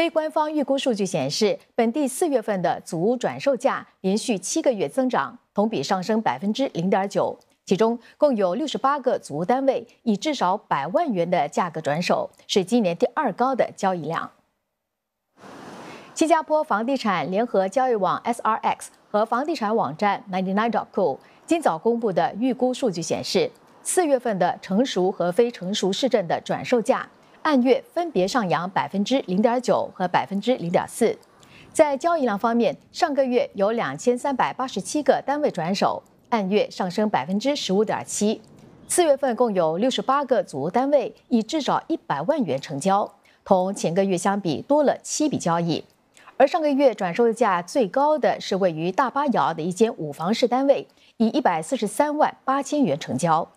非官方预估数据显示，本地四月份的组屋转售价连续七个月增长，同比上升百分之零点九。其中共有六十八个组屋单位以至少百万元的价格转手，是今年第二高的交易量。新加坡房地产联合交易网 S R X 和房地产网站 Ninety Nine dot co 今早公布的预估数据显示，四月份的成熟和非成熟市镇的转售价。按月分别上扬百分之零点九和百分之零点四，在交易量方面，上个月有两千三百八十七个单位转手，按月上升百分之十五点七。四月份共有六十八个组屋单位以至少一百万元成交，同前个月相比多了七笔交易。而上个月转售价最高的是位于大巴窑的一间五房式单位，以一百四十三万八千元成交。